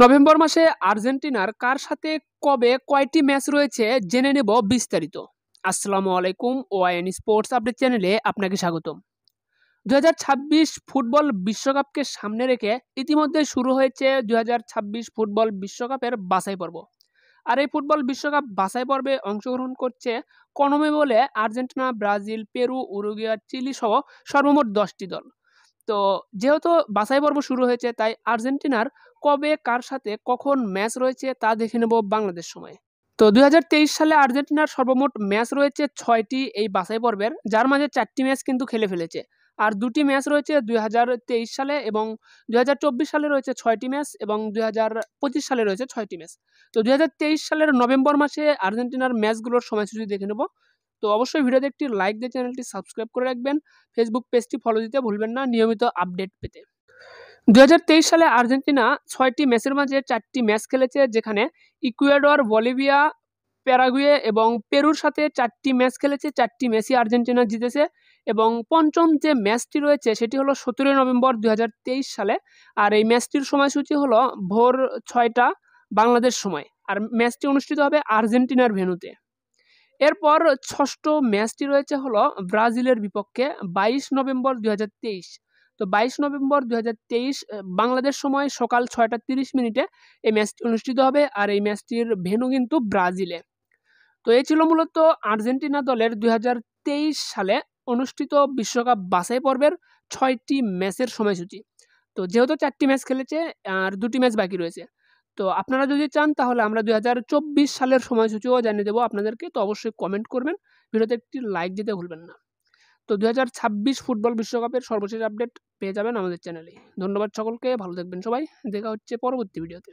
November মাসে আর্জেন্টিনার কার সাথে কবে কয়টি ম্যাচ রয়েছে জেনে নেব বিস্তারিত আসসালামু আলাইকুম ওয়াইএন স্পোর্টস আপডেট চ্যানেলে আপনাকে স্বাগতম দু ফুটবল বিশ্বকাপকে সামনে রেখে ইতিমধ্যে শুরু হয়েছে দু ফুটবল বিশ্বকাপের বাছাই পর্ব আর এই ফুটবল বিশ্বকাপ বাছাই পর্বে অংশগ্রহণ করছে কনমে বলে Argentina Brazil Peru Uruguay Chile সহ সর্বমোট দশটি দল তো যেহেতু বাছাই পর্ব শুরু হয়েছে তাই আর্জেন্টিনার কবে কার সাথে কখন ম্যাচ রয়েছে তা দেখে নেব বাংলাদেশ সময়ে তো দুই সালে আর্জেন্টিনার সর্বমোট ম্যাচ রয়েছে ছয়টি এই বাছাই পর্বের যার মাঝে চারটি ম্যাচ কিন্তু খেলে ফেলেছে আর দুটি ম্যাচ রয়েছে দুই সালে এবং দুই সালে রয়েছে ছয়টি ম্যাচ এবং দুই সালে রয়েছে ছয়টি ম্যাচ তো দুই সালের নভেম্বর মাসে আর্জেন্টিনার ম্যাচগুলোর সময়সূচি দেখে নেব তো অবশ্যই ভিডিওতে একটি লাইক দিয়ে চ্যানেলটি সাবস্ক্রাইব করে রাখবেন ফেসবুক পেজটি ফলো দিতে ভুলবেন না নিয়মিত আপডেট পেতে দু সালে আর্জেন্টিনা ছয়টি ম্যাচের মাঝে চারটি ম্যাচ খেলেছে যেখানে ইকুয়েডর বলিভিয়া প্যারাগুয়ে এবং পেরুর সাথে চারটি ম্যাচ খেলেছে চারটি ম্যাচই আর্জেন্টিনা জিতেছে এবং পঞ্চম যে ম্যাচটি রয়েছে সেটি হলো সতেরোই নভেম্বর দু সালে আর এই ম্যাচটির সময়সূচি হলো ভোর ছয়টা বাংলাদেশ সময় আর ম্যাচটি অনুষ্ঠিত হবে আর্জেন্টিনার ভেনুতে এরপর ষষ্ঠ ম্যাচটি রয়েছে হলো ব্রাজিলের বিপক্ষে বাইশ নভেম্বর দু তো বাইশ নভেম্বর দু বাংলাদেশ সময় সকাল ছয়টা তিরিশ মিনিটে এই ম্যাচটি অনুষ্ঠিত হবে আর এই ম্যাচটির ভেনু কিন্তু ব্রাজিলে তো এই ছিল মূলত আর্জেন্টিনা দলের দুই সালে অনুষ্ঠিত বিশ্বকাপ বাছাই পর্বের ছয়টি ম্যাচের সময়সূচি তো যেহেতু চারটি ম্যাচ খেলেছে আর দুটি ম্যাচ বাকি রয়েছে তো আপনারা যদি চান তাহলে আমরা দুই সালের সময়সূচিও জানিয়ে দেবো আপনাদেরকে তো অবশ্যই কমেন্ট করবেন ভিডিওতে একটি লাইক দিতে ভুলবেন না তো দু ফুটবল বিশ্বকাপের সর্বশেষ আপডেট পেয়ে যাবেন আমাদের চ্যানেলে ধন্যবাদ সকলকে ভালো থাকবেন সবাই দেখা হচ্ছে পরবর্তী ভিডিওতে